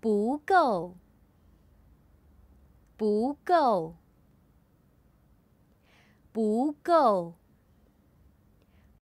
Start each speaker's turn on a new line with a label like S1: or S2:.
S1: 不够，不够，不够。